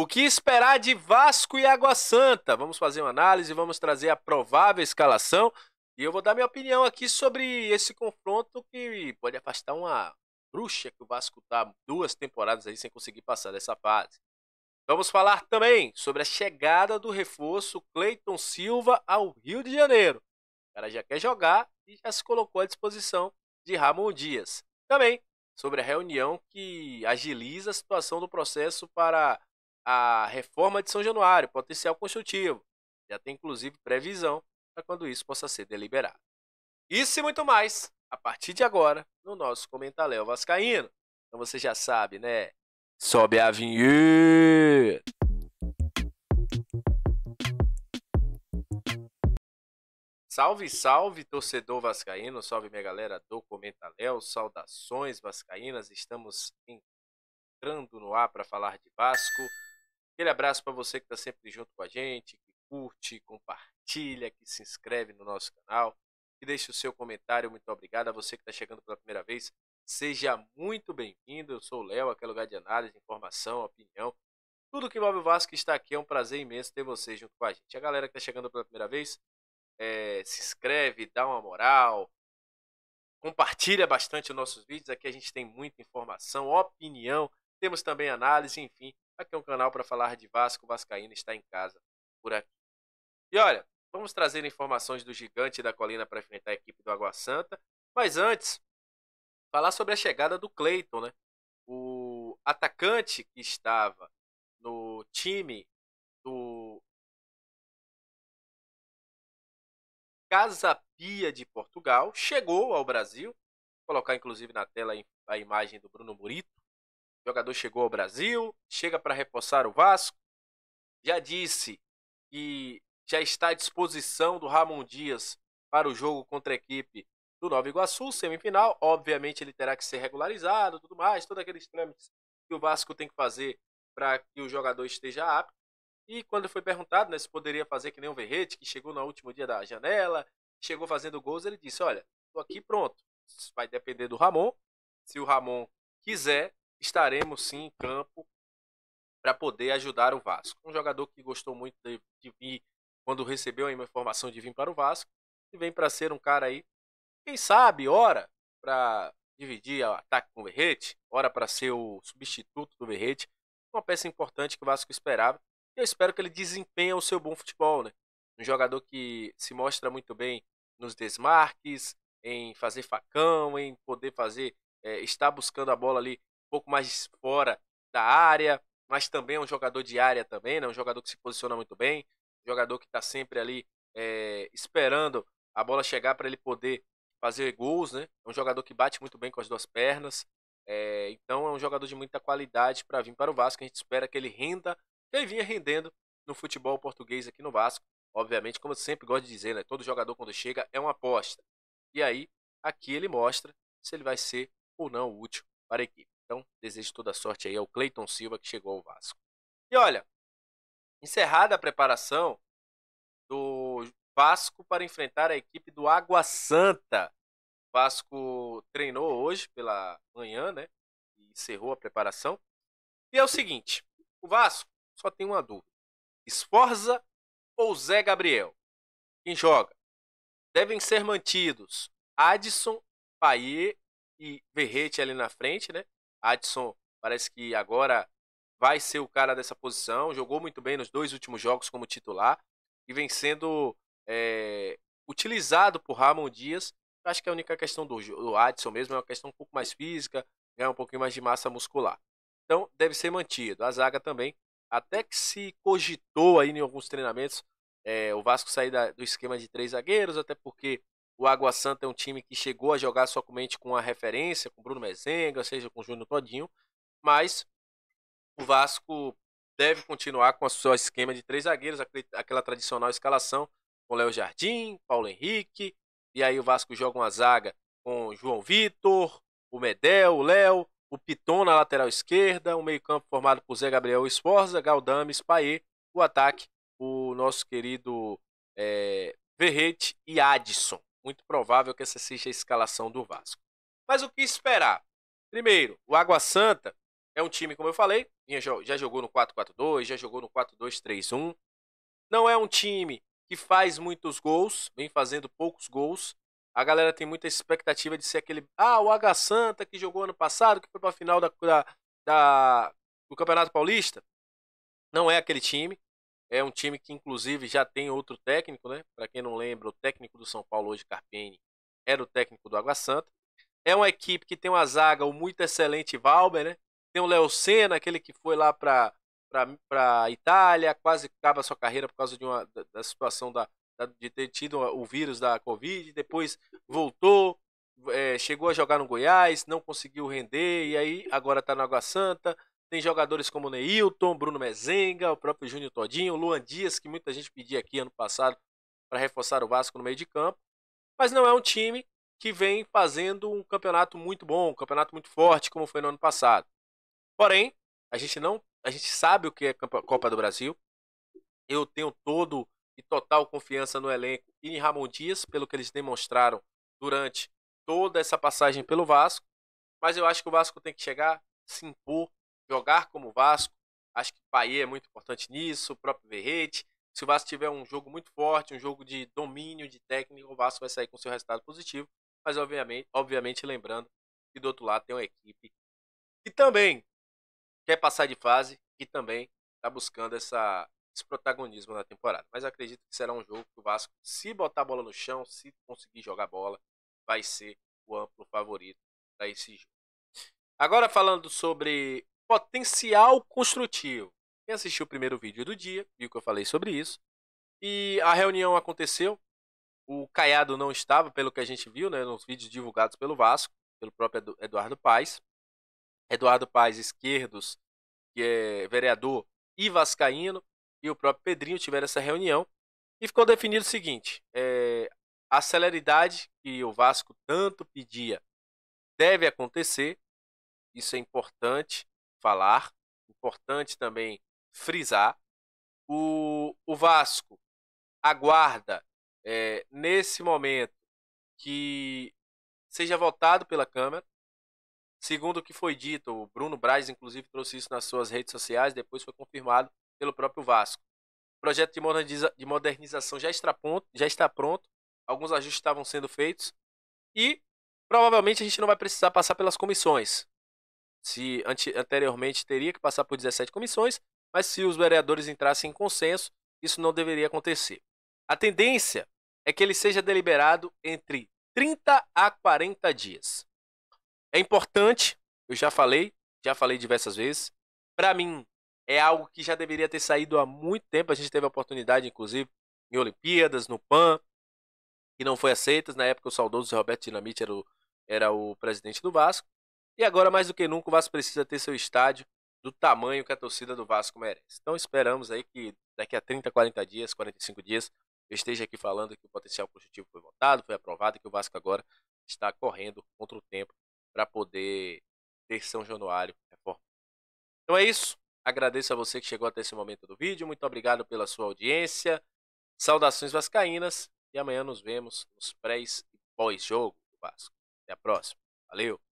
O que esperar de Vasco e Água Santa? Vamos fazer uma análise, vamos trazer a provável escalação e eu vou dar minha opinião aqui sobre esse confronto que pode afastar uma bruxa que o Vasco está duas temporadas aí sem conseguir passar dessa fase. Vamos falar também sobre a chegada do reforço Cleiton Silva ao Rio de Janeiro. O cara já quer jogar e já se colocou à disposição de Ramon Dias. Também sobre a reunião que agiliza a situação do processo para a reforma de São Januário, potencial construtivo. Já tem inclusive previsão para quando isso possa ser deliberado. Isso e muito mais a partir de agora no nosso Comentaléu Vascaíno. Então você já sabe, né? Sobe a vinheta! Salve, salve, torcedor vascaíno, salve minha galera do Comentaléu, saudações vascaínas, estamos entrando no ar para falar de Vasco. Aquele abraço para você que está sempre junto com a gente, que curte, compartilha, que se inscreve no nosso canal, que deixa o seu comentário. Muito obrigado a você que está chegando pela primeira vez. Seja muito bem-vindo. Eu sou o Léo, aquele é lugar de análise, informação, opinião. Tudo que envolve o Vasco está aqui. É um prazer imenso ter você junto com a gente. A galera que está chegando pela primeira vez, é, se inscreve, dá uma moral, compartilha bastante os nossos vídeos. Aqui a gente tem muita informação, opinião, temos também análise, enfim, Aqui é um canal para falar de Vasco, Vascaína está em casa, por aqui. E olha, vamos trazer informações do gigante da colina para enfrentar a equipe do Água Santa. Mas antes, falar sobre a chegada do Cleiton, né? O atacante que estava no time do Casapia de Portugal chegou ao Brasil. Vou colocar inclusive na tela a imagem do Bruno Murito. O jogador chegou ao Brasil, chega para reforçar o Vasco. Já disse que já está à disposição do Ramon Dias para o jogo contra a equipe do Nova Iguaçu, semifinal. Obviamente ele terá que ser regularizado, tudo mais, todos aqueles trâmites que o Vasco tem que fazer para que o jogador esteja apto. E quando foi perguntado né, se poderia fazer que nem o Verrete, que chegou no último dia da janela, chegou fazendo gols, ele disse: Olha, estou aqui pronto. Isso vai depender do Ramon. Se o Ramon quiser, estaremos sim em campo para poder ajudar o Vasco. Um jogador que gostou muito de, de vir quando recebeu aí uma informação de vir para o Vasco e vem para ser um cara aí, quem sabe, hora para dividir o ataque com o Verrete, hora para ser o substituto do Verrete, uma peça importante que o Vasco esperava. E eu espero que ele desempenhe o seu bom futebol, né? Um jogador que se mostra muito bem nos desmarques, em fazer facão, em poder fazer é, eh, está buscando a bola ali um pouco mais fora da área, mas também é um jogador de área também, né? Um jogador que se posiciona muito bem, um jogador que está sempre ali é, esperando a bola chegar para ele poder fazer gols, né? É um jogador que bate muito bem com as duas pernas. É, então é um jogador de muita qualidade para vir para o Vasco. A gente espera que ele renda, que ele vinha rendendo no futebol português aqui no Vasco. Obviamente, como eu sempre gosto de dizer, né? Todo jogador quando chega é uma aposta. E aí, aqui ele mostra se ele vai ser ou não útil para a equipe. Então, desejo toda sorte aí ao Cleiton Silva que chegou ao Vasco. E olha, encerrada a preparação do Vasco para enfrentar a equipe do Água Santa. O Vasco treinou hoje pela manhã, né? E encerrou a preparação. E é o seguinte, o Vasco só tem uma dúvida. Esforza ou Zé Gabriel? Quem joga? Devem ser mantidos Adson, Paier e Verrete ali na frente, né? Adson parece que agora vai ser o cara dessa posição. Jogou muito bem nos dois últimos jogos como titular e vem sendo é, utilizado por Ramon Dias. acho que é a única questão do, do Adson mesmo é uma questão um pouco mais física, ganhar né, um pouquinho mais de massa muscular. Então deve ser mantido. A zaga também, até que se cogitou aí em alguns treinamentos é, o Vasco sair da, do esquema de três zagueiros, até porque o Água Santa é um time que chegou a jogar somente com a referência, com Bruno Mezenga, seja com o Júnior Todinho, mas o Vasco deve continuar com o seu esquema de três zagueiros, aquela tradicional escalação com Léo Jardim, Paulo Henrique, e aí o Vasco joga uma zaga com João Vitor, o Medel, o Léo, o Piton na lateral esquerda, o meio-campo formado por Zé Gabriel Esforza, Galdames, Paê, o ataque, o nosso querido é, Verrete e Adson muito provável que essa seja a escalação do Vasco. Mas o que esperar? Primeiro, o Água Santa é um time, como eu falei, já jogou no 4-4-2, já jogou no 4-2-3-1. Não é um time que faz muitos gols, vem fazendo poucos gols. A galera tem muita expectativa de ser aquele. Ah, o Água Santa que jogou ano passado, que foi para a final da, da, da, do Campeonato Paulista. Não é aquele time. É um time que, inclusive, já tem outro técnico, né? Para quem não lembra, o técnico do São Paulo hoje, Carpini, era o técnico do Água Santa. É uma equipe que tem uma zaga, o muito excelente Valber, né? Tem o Léo Senna, aquele que foi lá para para Itália, quase acaba sua carreira por causa de uma da, da situação da, da, de ter tido o vírus da Covid, depois voltou, é, chegou a jogar no Goiás, não conseguiu render, e aí agora está no Água Santa, tem jogadores como Neilton, Bruno Mezenga, o próprio Júnior Todinho, Luan Dias, que muita gente pedia aqui ano passado para reforçar o Vasco no meio de campo. Mas não é um time que vem fazendo um campeonato muito bom, um campeonato muito forte, como foi no ano passado. Porém, a gente não, a gente sabe o que é Copa do Brasil. Eu tenho todo e total confiança no elenco e em Ramon Dias, pelo que eles demonstraram durante toda essa passagem pelo Vasco. Mas eu acho que o Vasco tem que chegar, se impor jogar como Vasco. Acho que o Bahia é muito importante nisso, o próprio Verrete. Se o Vasco tiver um jogo muito forte, um jogo de domínio, de técnico, o Vasco vai sair com seu resultado positivo. Mas, obviamente, obviamente lembrando que do outro lado tem uma equipe que também quer passar de fase e também está buscando essa, esse protagonismo na temporada. Mas acredito que será um jogo que o Vasco, se botar a bola no chão, se conseguir jogar bola, vai ser o amplo favorito para esse jogo. Agora falando sobre potencial construtivo. Quem assistiu o primeiro vídeo do dia, viu que eu falei sobre isso. E a reunião aconteceu. O Caiado não estava, pelo que a gente viu, né, nos vídeos divulgados pelo Vasco, pelo próprio Eduardo Paes. Eduardo Paes Esquerdos, que é vereador e Vascaíno, e o próprio Pedrinho tiveram essa reunião. E ficou definido o seguinte: é, a celeridade que o Vasco tanto pedia deve acontecer, isso é importante falar, importante também frisar. O, o Vasco aguarda, é, nesse momento, que seja votado pela Câmara. Segundo o que foi dito, o Bruno Braz, inclusive, trouxe isso nas suas redes sociais, depois foi confirmado pelo próprio Vasco. O projeto de modernização já está pronto, já está pronto alguns ajustes estavam sendo feitos e provavelmente a gente não vai precisar passar pelas comissões se anteriormente teria que passar por 17 comissões, mas se os vereadores entrassem em consenso, isso não deveria acontecer. A tendência é que ele seja deliberado entre 30 a 40 dias. É importante, eu já falei, já falei diversas vezes, para mim é algo que já deveria ter saído há muito tempo, a gente teve a oportunidade inclusive em Olimpíadas, no PAN, que não foi aceitas, na época o saudoso Roberto Dinamite era o, era o presidente do Vasco, e agora, mais do que nunca, o Vasco precisa ter seu estádio do tamanho que a torcida do Vasco merece. Então esperamos aí que daqui a 30, 40 dias, 45 dias, eu esteja aqui falando que o potencial positivo foi votado, foi aprovado e que o Vasco agora está correndo contra o tempo para poder ter São Januário reformado. Então é isso. Agradeço a você que chegou até esse momento do vídeo. Muito obrigado pela sua audiência. Saudações vascaínas e amanhã nos vemos nos pré e pós-jogo do Vasco. Até a próxima. Valeu!